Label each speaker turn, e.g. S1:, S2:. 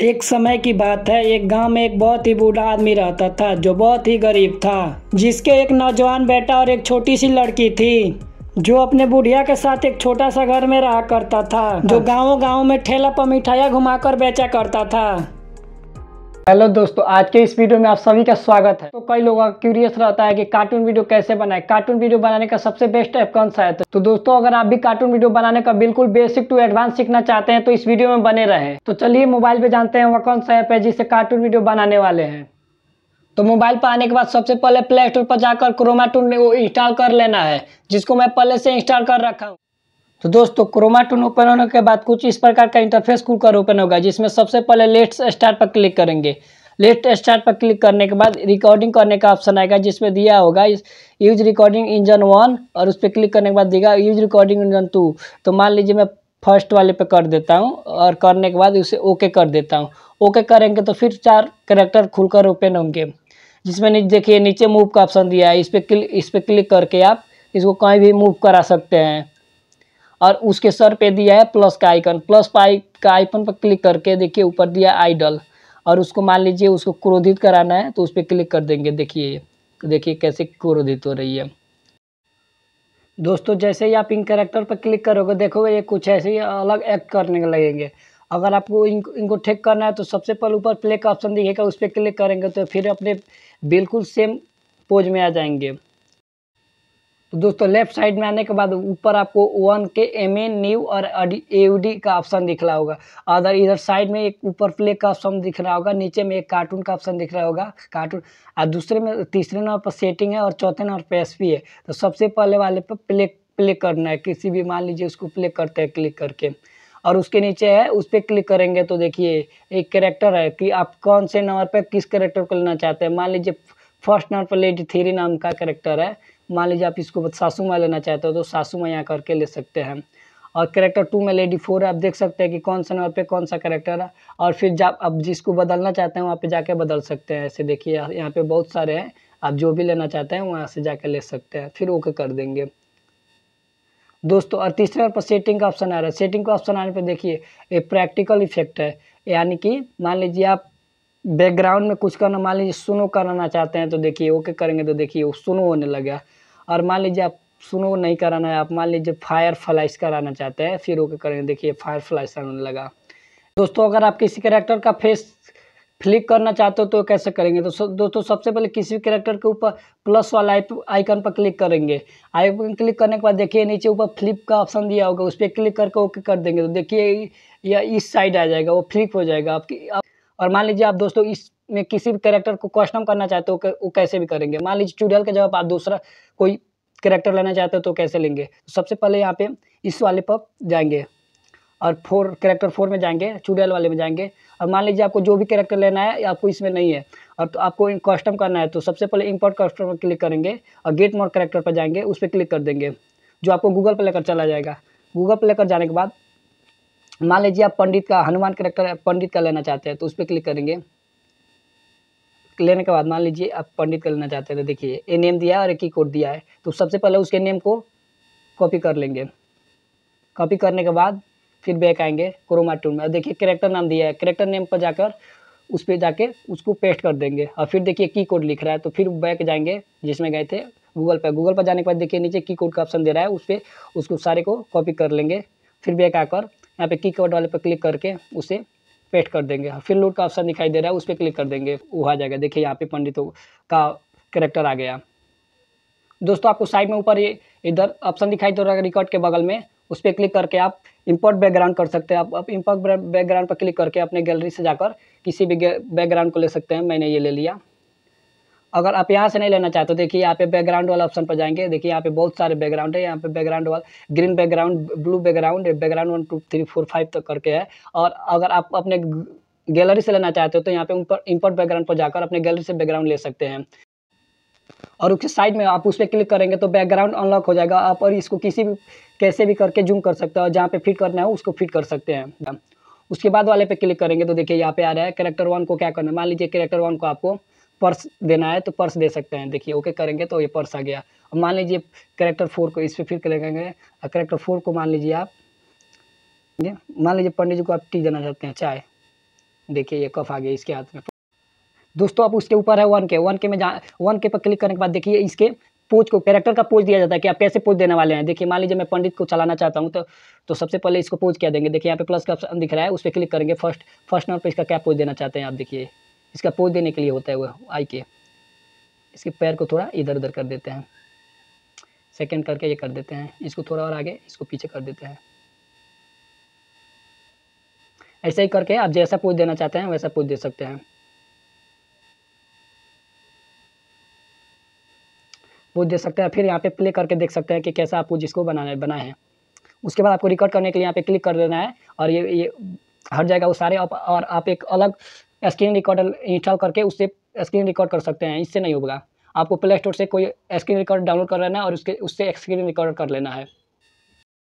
S1: एक समय की बात है एक गांव में एक बहुत ही बूढ़ा आदमी रहता था जो बहुत ही गरीब था जिसके एक नौजवान बेटा और एक छोटी सी लड़की थी जो अपने बुढ़िया के साथ एक छोटा सा घर में रहा करता था जो हाँ। गांवों गाँव में ठेला पर मिठाइया घुमाकर बेचा करता था हेलो दोस्तों आज के इस वीडियो में आप सभी का स्वागत है तो कई लोगों का क्यूरियस रहता है कि कार्टून वीडियो कैसे बनाए कार्टून वीडियो बनाने का सबसे बेस्ट ऐप कौन सा है तो, तो दोस्तों अगर आप भी कार्टून वीडियो बनाने का बिल्कुल बेसिक टू एडवांस सीखना चाहते हैं तो इस वीडियो में बने रहे तो चलिए मोबाइल पे जानते हैं वह कौन सा ऐप है जिसे कार्टून वीडियो बनाने वाले हैं तो मोबाइल पर आने के बाद सबसे पहले प्ले स्टोर पर जाकर क्रोमा टून इंस्टॉल कर लेना है जिसको मैं पहले से इंस्टॉल कर रखा हूँ तो दोस्तों टून ओपन होने के बाद कुछ इस प्रकार का इंटरफेस खुलकर ओपन होगा जिसमें सबसे पहले लेफ्ट स्टार्ट पर क्लिक करेंगे लेफ्ट स्टार्ट पर क्लिक करने के बाद रिकॉर्डिंग करने का ऑप्शन आएगा जिसमें दिया होगा यूज रिकॉर्डिंग इंजन वन और उस पर क्लिक करने के बाद देगा यूज रिकॉर्डिंग इंजन टू तो मान लीजिए मैं फर्स्ट वाले पे कर देता हूँ और करने के बाद उसे ओके कर देता हूँ ओके करेंगे तो फिर चार करेक्टर खुलकर ओपन होंगे जिसमें नीचे देखिए नीचे मूव का ऑप्शन दिया है इस पर क्लिक इस पर क्लिक करके आप इसको कहीं भी मूव करा सकते हैं और उसके सर पे दिया है प्लस का आइकन प्लस पाई का आइकन पर क्लिक करके देखिए ऊपर दिया आइडल और उसको मान लीजिए उसको क्रोधित कराना है तो उस पर क्लिक कर देंगे देखिए देखिए कैसे क्रोधित हो रही है दोस्तों जैसे ही आप इन करेक्टर पर क्लिक करोगे देखोगे ये कुछ ऐसे ही अलग एक्ट करने लगेंगे अगर आपको इनको इनको ठेक करना है तो सबसे पहले ऊपर प्ले का ऑप्शन दिखेगा उस पर क्लिक करेंगे तो फिर अपने बिल्कुल सेम पोज में आ जाएंगे तो दोस्तों लेफ्ट साइड में आने के बाद ऊपर आपको वन के एम ए न्यू और डी का ऑप्शन दिख रहा होगा अदर इधर साइड में एक ऊपर प्ले का ऑप्शन दिख रहा होगा नीचे में एक कार्टून का ऑप्शन दिख रहा होगा कार्टून और दूसरे में तीसरे नंबर पर सेटिंग है और चौथे नंबर पर एस है तो सबसे पहले वाले पर प्ले प्ले करना है किसी भी मान लीजिए उसको प्ले करते हैं क्लिक करके और उसके नीचे है उस पर क्लिक करेंगे तो देखिए एक करेक्टर है कि आप कौन से नंबर पर किस करेक्टर को लेना चाहते हैं मान लीजिए फर्स्ट नंबर पर लेडी थ्री नाम का करेक्टर है मान लीजिए आप इसको सासू माँ लेना चाहते हो तो सासू माँ यहाँ करके ले सकते हैं और करेक्टर टू में लेडी फोर है आप देख सकते हैं कि कौन सा नंबर पे कौन सा करेक्टर है और फिर जा आप जिसको बदलना चाहते हैं वहाँ पे जाके बदल सकते हैं ऐसे देखिए यहाँ पे बहुत सारे हैं आप जो भी लेना चाहते हैं वहाँ से जाके ले सकते हैं फिर ओके कर देंगे दोस्तों और तीसरे नंबर पर सेटिंग का ऑप्शन आ रहा है सेटिंग का ऑप्शन आने पर देखिए ये प्रैक्टिकल इफेक्ट है यानी कि मान लीजिए आप बैकग्राउंड में कुछ करना मान लीजिए सुनो कराना चाहते हैं तो देखिए ओके करेंगे तो देखिए सुनो होने लगा और मान लीजिए आप सुनो नहीं कराना है आप मान लीजिए फायर फ्लाइश कराना चाहते हैं फिर ओके करेंगे देखिए फायर फ्लाइश आने लगा दोस्तों अगर आप किसी करेक्टर का फेस फ्लिक करना चाहते हो तो कैसे करेंगे तो दोस्तों सबसे पहले किसी करेक्टर के ऊपर प्लस वाला आइकन पर क्लिक करेंगे आइकन क्लिक करने के बाद देखिए नीचे ऊपर फ्लिप का ऑप्शन दिया होगा उस पर क्लिक करके ओके कर देंगे तो देखिए या इस साइड आ जाएगा वो फ्लिप हो जाएगा आपकी आप और मान लीजिए आप दोस्तों इस में किसी भी करेक्टर को कस्टम करना चाहते हो वो कैसे भी करेंगे मान लीजिए चुड़ैल का जवाब आप दूसरा कोई करेक्टर लेना चाहते हो तो कैसे लेंगे तो सबसे पहले यहाँ पे इस वाले पर जाएंगे और फोर करेक्टर फोर में जाएंगे चुड़ैल वाले में जाएंगे और मान लीजिए आपको जो भी करेक्टर लेना है आपको इसमें नहीं है और तो आपको कस्टम करना है तो सबसे पहले इम्पोर्ट कस्टम पर क्लिक करेंगे और गेट मोर करेक्टर पर जाएंगे उस पर क्लिक कर देंगे जो आपको गूगल पर लेकर चला जाएगा गूगल पर लेकर जाने के बाद मान लीजिए आप पंडित का हनुमान करेक्टर पंडित का लेना चाहते हैं तो उस पर क्लिक करेंगे लेने के बाद मान लीजिए आप पंडित का लेना चाहते हैं तो देखिए ए नेम दिया है और एक ही कोड दिया है तो सबसे पहले उसके नेम को कॉपी कर लेंगे कॉपी करने के बाद फिर बैक आएंगे क्रोमा टूल में देखिए करेक्टर नाम दिया है करेक्टर नेम पर जाकर उस पर जाके उसको पेस्ट कर देंगे और फिर देखिए की कोड लिख रहा है तो फिर बैक जाएंगे जिसमें गए थे गूगल पर गूगल पर जाने के बाद देखिए नीचे की कोड का ऑप्शन दे रहा है उस पर उसको सारे को कॉपी कर लेंगे फिर बैक आकर यहाँ पे की कवर्ड वाले पर क्लिक करके उसे पेट कर देंगे फिर हाँ, लोड का ऑप्शन दिखाई दे रहा है उस पर क्लिक कर देंगे वो आ जाएगा देखिए यहाँ पे पंडितों का करेक्टर आ गया दोस्तों आपको साइड में ऊपर ही इधर ऑप्शन दिखाई दे रहा है रिकॉर्ड के बगल में उस पर क्लिक करके आप इम्पोर्ट बैकग्राउंड कर सकते हैं आप, आप इम्पोर्ट बैकग्राउंड पर क्लिक करके अपने गैलरी से जाकर किसी भी बैकग्राउंड को ले सकते हैं मैंने ये ले लिया अगर आप यहाँ से नहीं लेना चाहते तो देखिए यहाँ पे बैकग्राउंड वाला ऑप्शन पर जाएंगे देखिए यहाँ पे बहुत सारे बैकग्राउंड है यहाँ पे बैकग्राउंड वाला green background blue background background one two three four five तक करके है और अगर आप अपने गैलरी से लेना चाहते हो तो यहाँ पे ऊपर इम्पोर्ट बैकग्राउंड पर जाकर अपने गैलरी से बैकग्राउंड ले सकते हैं और उसके साइड में आप उस पर क्लिक करेंगे तो बैकग्राउंड अनलॉक हो जाएगा आप और इसको किसी भी कैसे भी करके जूम कर सकते हो जहाँ पे फिट करना है उसको फिट कर सकते हैं उसके बाद वाले पे क्लिक करेंगे तो देखिए यहाँ पे आ रहा है करेक्टर वन को क्या करना है मान लीजिए करेक्टर वन को आपको पर्स देना है तो पर्स दे सकते हैं देखिए ओके करेंगे तो ये पर्स आ गया अब मान लीजिए करेक्टर फोर को इस पर फिर करेंगे करेक्टर फोर को मान लीजिए आप मान लीजिए पंडित जी को आप टी देना चाहते हैं चाय देखिए ये कफ आ गया इसके हाथ में दोस्तों आप उसके ऊपर है वन के वन के में जा वन के पर क्लिक करने के बाद देखिए इसके पोज को कैरेक्टर का पोज दिया जाता है कि आप कैसे पोज देने वाले हैं देखिए मान लीजिए मैं पंडित को चलाना चाहता हूँ तो तो सबसे पहले इसको पोज क्या देंगे देखिए यहाँ पे प्लस का ऑप्शन दिख रहा है उस पर क्लिक करेंगे फर्स्ट फर्स्ट नंबर पर इसका क्या पोज देना चाहते हैं आप देखिए इसका पोज देने के लिए होता है वो आई के इसके पैर को थोड़ा इधर उधर कर देते हैं सेकंड करके ये कर देते हैं इसको थोड़ा और आगे इसको पीछे कर देते हैं ऐसे ही करके आप जैसा पोज देना चाहते हैं वैसा पोज दे सकते हैं पोज दे सकते हैं फिर यहाँ पे प्ले करके देख सकते हैं कि कैसा आप पोज इसको बनाने बनाए हैं उसके बाद आपको रिकॉर्ड करने के लिए यहाँ पे क्लिक कर देना है और ये ये हट जाएगा वो सारे और आप एक अलग स्क्रीन रिकॉर्डर इंस्टॉल करके उससे स्क्रीन रिकॉर्ड कर सकते हैं इससे नहीं होगा आपको प्ले स्टोर से कोई स्क्रीन रिकॉर्ड डाउनलोड कर लेना है और उसके उससे स्क्रीन रिकॉर्ड कर लेना है